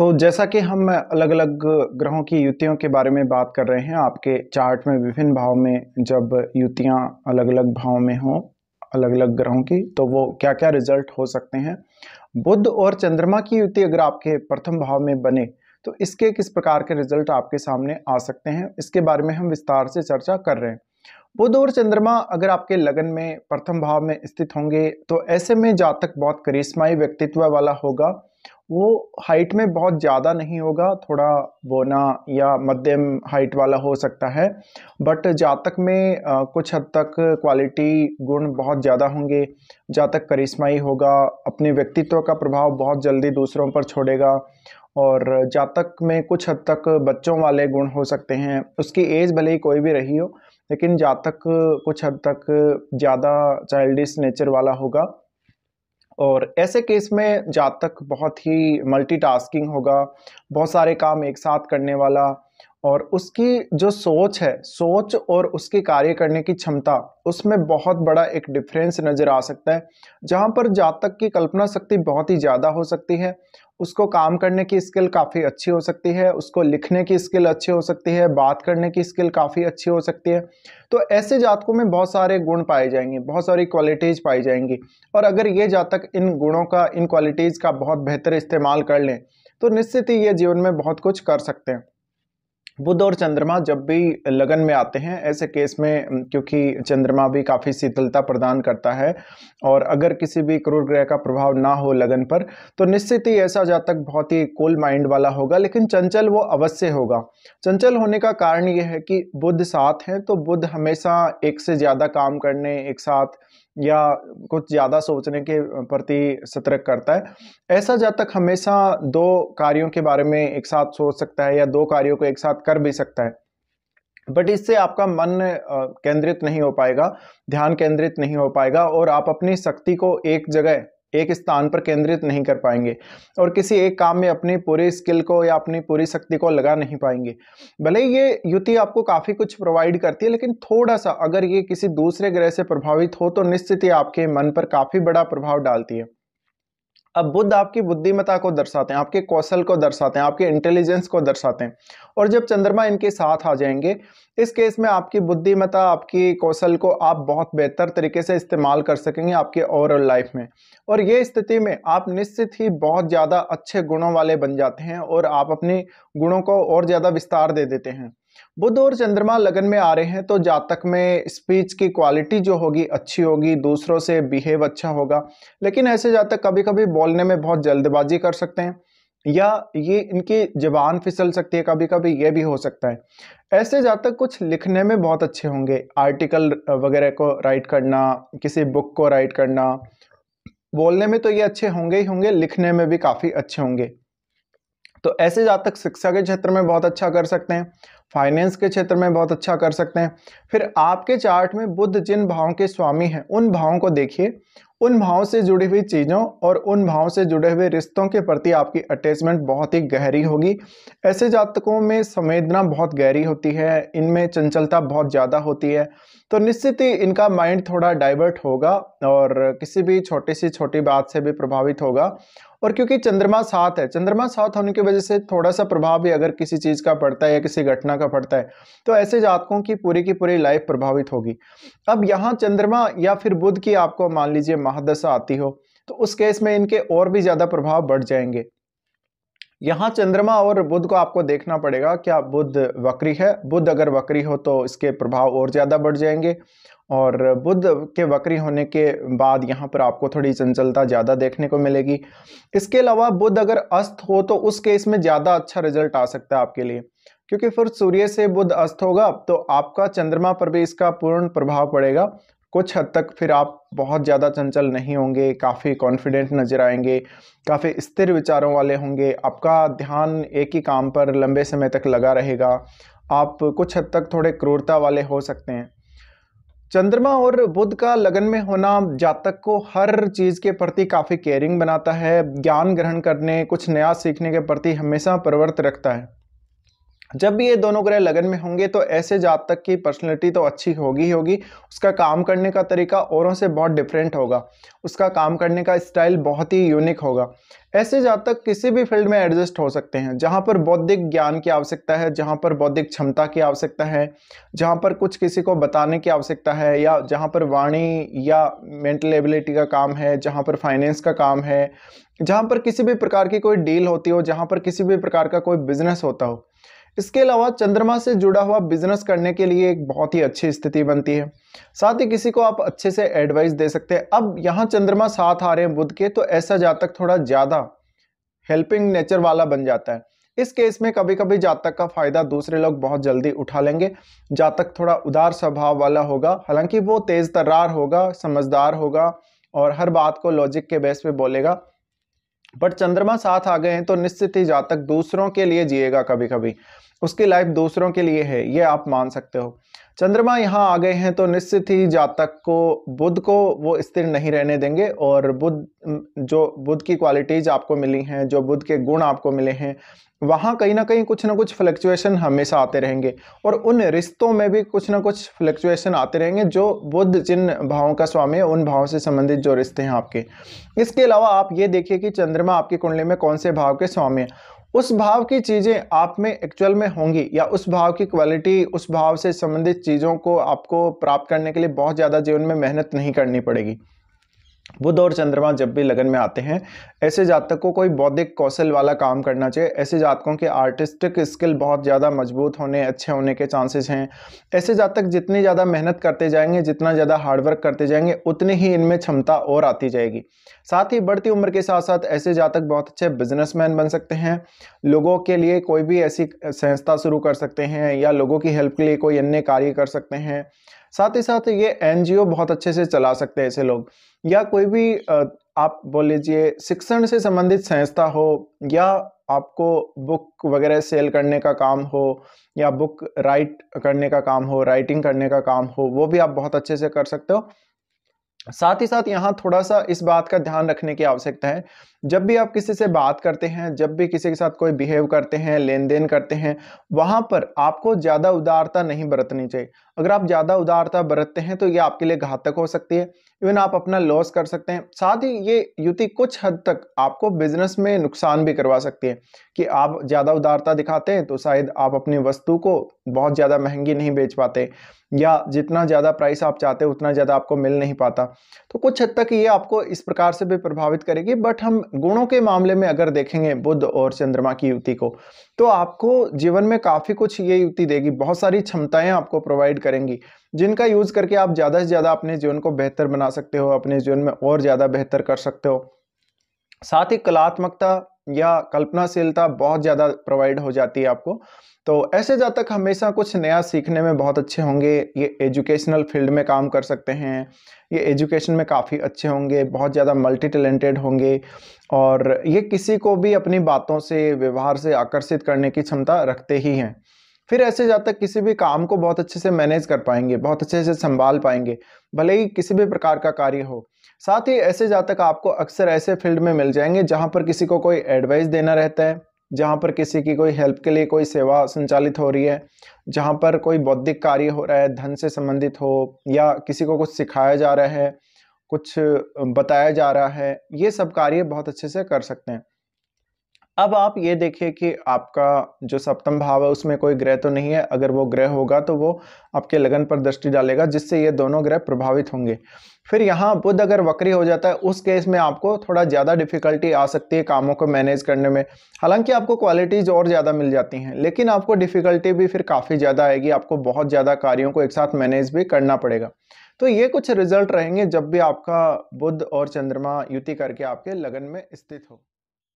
तो जैसा कि हम अलग अलग ग्रहों की युतियों के बारे में बात कर रहे हैं आपके चार्ट में विभिन्न भाव में जब युतियाँ अलग अलग भाव में हों अलग अलग ग्रहों की तो वो क्या क्या रिजल्ट हो सकते हैं बुद्ध और चंद्रमा की युति अगर आपके प्रथम भाव में बने तो इसके किस प्रकार के रिजल्ट आपके सामने आ सकते हैं इसके बारे में हम विस्तार से चर्चा कर रहे हैं बुद्ध और चंद्रमा अगर आपके लगन में प्रथम भाव में स्थित होंगे तो ऐसे में जातक बहुत करिश्माई व्यक्तित्व वाला होगा वो हाइट में बहुत ज़्यादा नहीं होगा थोड़ा बोना या मध्यम हाइट वाला हो सकता है बट जातक में कुछ हद तक क्वालिटी गुण बहुत ज़्यादा होंगे जातक करिश्माई होगा अपने व्यक्तित्व का प्रभाव बहुत जल्दी दूसरों पर छोड़ेगा और जातक में कुछ हद तक बच्चों वाले गुण हो सकते हैं उसकी एज भले ही कोई भी रही हो लेकिन जातक कुछ हद तक ज़्यादा चाइल्डिश नेचर वाला होगा और ऐसे केस में जातक बहुत ही मल्टीटास्किंग होगा बहुत सारे काम एक साथ करने वाला और उसकी जो सोच है सोच और उसके कार्य करने की क्षमता उसमें बहुत बड़ा एक डिफरेंस नज़र आ सकता है जहाँ पर जातक की कल्पना शक्ति बहुत ही ज़्यादा हो सकती है उसको काम करने की स्किल काफ़ी अच्छी हो सकती है उसको लिखने की स्किल अच्छी हो सकती है बात करने की स्किल काफ़ी अच्छी हो सकती है तो ऐसे जातकों में बहुत सारे गुण पाए जाएंगे बहुत सारी क्वालिटीज़ पाई जाएंगी और अगर ये जातक इन गुणों का इन क्वालिटीज़ का बहुत बेहतर इस्तेमाल कर लें तो निश्चित ही ये जीवन में बहुत कुछ कर सकते हैं बुध और चंद्रमा जब भी लगन में आते हैं ऐसे केस में क्योंकि चंद्रमा भी काफ़ी शीतलता प्रदान करता है और अगर किसी भी क्रूर ग्रह का प्रभाव ना हो लगन पर तो निश्चित ही ऐसा जातक बहुत ही कूल माइंड वाला होगा लेकिन चंचल वो अवश्य होगा चंचल होने का कारण ये है कि बुध साथ हैं तो बुध हमेशा एक से ज़्यादा काम करने एक साथ या कुछ ज़्यादा सोचने के प्रति सतर्क करता है ऐसा जातक हमेशा दो कार्यों के बारे में एक साथ सोच सकता है या दो कार्यों को एक साथ कर भी सकता है बट इससे आपका मन केंद्रित नहीं हो पाएगा ध्यान केंद्रित नहीं हो पाएगा और आप अपनी शक्ति को एक जगह एक स्थान पर केंद्रित नहीं कर पाएंगे और किसी एक काम में अपनी पूरी स्किल को या अपनी पूरी शक्ति को लगा नहीं पाएंगे भले ही ये युति आपको काफ़ी कुछ प्रोवाइड करती है लेकिन थोड़ा सा अगर ये किसी दूसरे ग्रह से प्रभावित हो तो निश्चित ही आपके मन पर काफ़ी बड़ा प्रभाव डालती है अब बुद्ध आपकी बुद्धिमता को दर्शाते हैं आपके कौशल को दर्शाते हैं आपके इंटेलिजेंस को दर्शाते हैं और जब चंद्रमा इनके साथ आ जाएंगे इस केस में आपकी बुद्धिमता आपकी कौशल को आप बहुत बेहतर तरीके से इस्तेमाल कर सकेंगे आपके ओवरऑल लाइफ में और ये स्थिति में आप निश्चित ही बहुत ज़्यादा अच्छे गुणों वाले बन जाते हैं और आप अपने गुणों को और ज़्यादा विस्तार दे देते हैं बुध और चंद्रमा लगन में आ रहे हैं तो जातक में स्पीच की क्वालिटी जो होगी अच्छी होगी दूसरों से बिहेव अच्छा होगा लेकिन ऐसे जातक कभी कभी बोलने में बहुत जल्दबाजी कर सकते हैं या ये इनकी जबान फिसल सकती है कभी कभी ये भी हो सकता है ऐसे जातक कुछ लिखने में बहुत अच्छे होंगे आर्टिकल वगैरह को राइट करना किसी बुक को राइट करना बोलने में तो ये अच्छे होंगे ही होंगे लिखने में भी काफ़ी अच्छे होंगे तो ऐसे जातक शिक्षा के क्षेत्र में बहुत अच्छा कर सकते हैं फाइनेंस के क्षेत्र में बहुत अच्छा कर सकते हैं फिर आपके चार्ट में बुद्ध जिन भावों के स्वामी हैं उन भावों को देखिए उन भावों से जुड़ी हुई चीज़ों और उन भावों से जुड़े हुए रिश्तों के प्रति आपकी अटैचमेंट बहुत ही गहरी होगी ऐसे जातकों में संवेदना बहुत गहरी होती है इनमें चंचलता बहुत ज़्यादा होती है तो निश्चित ही इनका माइंड थोड़ा डाइवर्ट होगा और किसी भी छोटी सी छोटी बात से भी प्रभावित होगा और क्योंकि चंद्रमा साथ है चंद्रमा साथ होने की वजह से थोड़ा सा प्रभाव भी अगर किसी चीज़ का पड़ता है या किसी घटना का पड़ता है तो ऐसे जातकों की पूरी की पूरी लाइफ प्रभावित होगी अब यहाँ चंद्रमा या फिर बुद्ध की आपको मान लीजिए महादशा आती हो तो उस केस में इनके और भी ज़्यादा प्रभाव बढ़ जाएंगे यहाँ चंद्रमा और बुध को आपको देखना पड़ेगा क्या बुध वक्री है बुध अगर वक्री हो तो इसके प्रभाव और ज़्यादा बढ़ जाएंगे और बुध के वक्री होने के बाद यहाँ पर आपको थोड़ी चंचलता ज़्यादा देखने को मिलेगी इसके अलावा बुध अगर अस्त हो तो उस केस में ज़्यादा अच्छा रिजल्ट आ सकता है आपके लिए क्योंकि फिर सूर्य से बुध अस्त होगा तो आपका चंद्रमा पर भी इसका पूर्ण प्रभाव पड़ेगा कुछ हद तक फिर आप बहुत ज़्यादा चंचल नहीं होंगे काफ़ी कॉन्फिडेंट नज़र आएंगे काफ़ी स्थिर विचारों वाले होंगे आपका ध्यान एक ही काम पर लंबे समय तक लगा रहेगा आप कुछ हद तक थोड़े क्रूरता वाले हो सकते हैं चंद्रमा और बुध का लगन में होना जातक को हर चीज़ के प्रति काफ़ी केयरिंग बनाता है ज्ञान ग्रहण करने कुछ नया सीखने के प्रति हमेशा प्रवृत्त रखता है जब भी ये दोनों ग्रह लगन में होंगे तो ऐसे जातक की पर्सनैलिटी तो अच्छी होगी ही होगी उसका काम करने का तरीका औरों से बहुत डिफरेंट होगा उसका काम करने का स्टाइल बहुत ही यूनिक होगा ऐसे जातक किसी भी फील्ड में एडजस्ट हो सकते हैं जहाँ पर बौद्धिक ज्ञान की आवश्यकता है जहाँ पर बौद्धिक क्षमता की आवश्यकता है जहाँ पर कुछ किसी को बताने की आवश्यकता है या जहाँ पर वाणी या मेंटल एबिलिटी का काम है जहाँ पर फाइनेंस का काम है जहाँ पर किसी भी प्रकार की कोई डील होती हो जहाँ पर किसी भी प्रकार का कोई बिजनेस होता हो इसके अलावा चंद्रमा से जुड़ा हुआ बिजनेस करने के लिए एक बहुत ही अच्छी स्थिति बनती है साथ ही किसी को आप अच्छे से एडवाइस दे सकते हैं अब यहाँ चंद्रमा साथ आ रहे हैं बुद्ध के तो ऐसा जातक थोड़ा ज़्यादा हेल्पिंग नेचर वाला बन जाता है इस केस में कभी कभी जातक का फायदा दूसरे लोग बहुत जल्दी उठा लेंगे जातक थोड़ा उदार स्वभाव वाला होगा हालांकि वो तेज तर्रार होगा समझदार होगा और हर बात को लॉजिक के बेस पे बोलेगा बट चंद्रमा साथ आ गए हैं तो निश्चित ही जातक दूसरों के लिए जिएगा कभी कभी उसकी लाइफ दूसरों के लिए है ये आप मान सकते हो चंद्रमा यहाँ आ गए हैं तो निश्चित ही जातक को बुध को वो स्थिर नहीं रहने देंगे और बुध जो बुध की क्वालिटीज आपको मिली हैं जो बुध के गुण आपको मिले हैं वहाँ कहीं ना कहीं कुछ ना कुछ फ्लक्चुएशन हमेशा आते रहेंगे और उन रिश्तों में भी कुछ ना कुछ फ्लक्चुएशन आते रहेंगे जो बुद्ध जिन भावों का स्वामी है उन भावों से संबंधित जो रिश्ते हैं आपके इसके अलावा आप ये देखिए कि चंद्रमा आपकी कुंडली में कौन से भाव के स्वामी है उस भाव की चीज़ें आप में एक्चुअल में होंगी या उस भाव की क्वालिटी उस भाव से संबंधित चीज़ों को आपको प्राप्त करने के लिए बहुत ज़्यादा जीवन में मेहनत नहीं करनी पड़ेगी बुध और चंद्रमा जब भी लगन में आते हैं ऐसे जातक को कोई बौद्धिक कौशल वाला काम करना चाहिए ऐसे जातकों के आर्टिस्टिक स्किल बहुत ज़्यादा मजबूत होने अच्छे होने के चांसेस हैं ऐसे जातक जितनी ज़्यादा मेहनत करते जाएंगे जितना ज़्यादा हार्डवर्क करते जाएंगे उतनी ही इनमें क्षमता और आती जाएगी साथ ही बढ़ती उम्र के साथ साथ ऐसे जातक बहुत अच्छे बिजनेसमैन बन सकते हैं लोगों के लिए कोई भी ऐसी संस्था शुरू कर सकते हैं या लोगों की हेल्प के लिए कोई अन्य कार्य कर सकते हैं साथ ही साथ ये एनजीओ बहुत अच्छे से चला सकते हैं ऐसे लोग या कोई भी आप बोल लीजिए शिक्षण से संबंधित संस्था हो या आपको बुक वगैरह सेल करने का काम हो या बुक राइट करने का काम हो राइटिंग करने का काम हो वो भी आप बहुत अच्छे से कर सकते हो साथ ही साथ यहाँ थोड़ा सा इस बात का ध्यान रखने की आवश्यकता है जब भी आप किसी से बात करते हैं जब भी किसी के साथ कोई बिहेव करते हैं लेन देन करते हैं वहां पर आपको ज़्यादा उदारता नहीं बरतनी चाहिए अगर आप ज़्यादा उदारता बरतते हैं तो ये आपके लिए घातक हो सकती है इवन आप अपना लॉस कर सकते हैं साथ ही ये युति कुछ हद तक आपको बिजनेस में नुकसान भी करवा सकती है कि आप ज़्यादा उदारता दिखाते हैं तो शायद आप अपनी वस्तु को बहुत ज़्यादा महंगी नहीं बेच पाते या जितना ज़्यादा प्राइस आप चाहते हैं उतना ज़्यादा आपको मिल नहीं पाता तो कुछ हद तक ये आपको इस प्रकार से भी प्रभावित करेगी बट हम गुणों के मामले में अगर देखेंगे बुद्ध और चंद्रमा की युति को तो आपको जीवन में काफ़ी कुछ ये युक्ति देगी बहुत सारी क्षमताएं आपको प्रोवाइड करेंगी जिनका यूज़ करके आप ज़्यादा से ज़्यादा अपने जीवन को बेहतर बना सकते हो अपने जीवन में और ज़्यादा बेहतर कर सकते हो साथ ही कलात्मकता या कल्पनाशीलता बहुत ज़्यादा प्रोवाइड हो जाती है आपको तो ऐसे जातक हमेशा कुछ नया सीखने में बहुत अच्छे होंगे ये एजुकेशनल फील्ड में काम कर सकते हैं ये एजुकेशन में काफ़ी अच्छे होंगे बहुत ज़्यादा मल्टी टैलेंटेड होंगे और ये किसी को भी अपनी बातों से व्यवहार से आकर्षित करने की क्षमता रखते ही हैं फिर ऐसे जातक किसी भी काम को बहुत अच्छे से मैनेज कर पाएंगे बहुत अच्छे से संभाल पाएंगे भले ही किसी भी प्रकार का कार्य हो साथ ही ऐसे जातक आपको अक्सर ऐसे फील्ड में मिल जाएंगे जहाँ पर किसी को कोई एडवाइस देना रहता है जहाँ पर किसी की कोई हेल्प के लिए कोई सेवा संचालित हो रही है जहाँ पर कोई बौद्धिक कार्य हो रहा है धन से संबंधित हो या किसी को कुछ सिखाया जा रहा है कुछ बताया जा रहा है ये सब कार्य बहुत अच्छे से कर सकते हैं अब आप ये देखिए कि आपका जो सप्तम भाव है उसमें कोई ग्रह तो नहीं है अगर वो ग्रह होगा तो वो आपके लगन पर दृष्टि डालेगा जिससे ये दोनों ग्रह प्रभावित होंगे फिर यहाँ बुध अगर वक्री हो जाता है उस केस में आपको थोड़ा ज़्यादा डिफिकल्टी आ सकती है कामों को मैनेज करने में हालांकि आपको क्वालिटीज़ और ज़्यादा मिल जाती हैं लेकिन आपको डिफ़िकल्टी भी फिर काफ़ी ज़्यादा आएगी आपको बहुत ज़्यादा कार्यों को एक साथ मैनेज भी करना पड़ेगा तो ये कुछ रिजल्ट रहेंगे जब भी आपका बुध और चंद्रमा युति करके आपके लगन में स्थित हो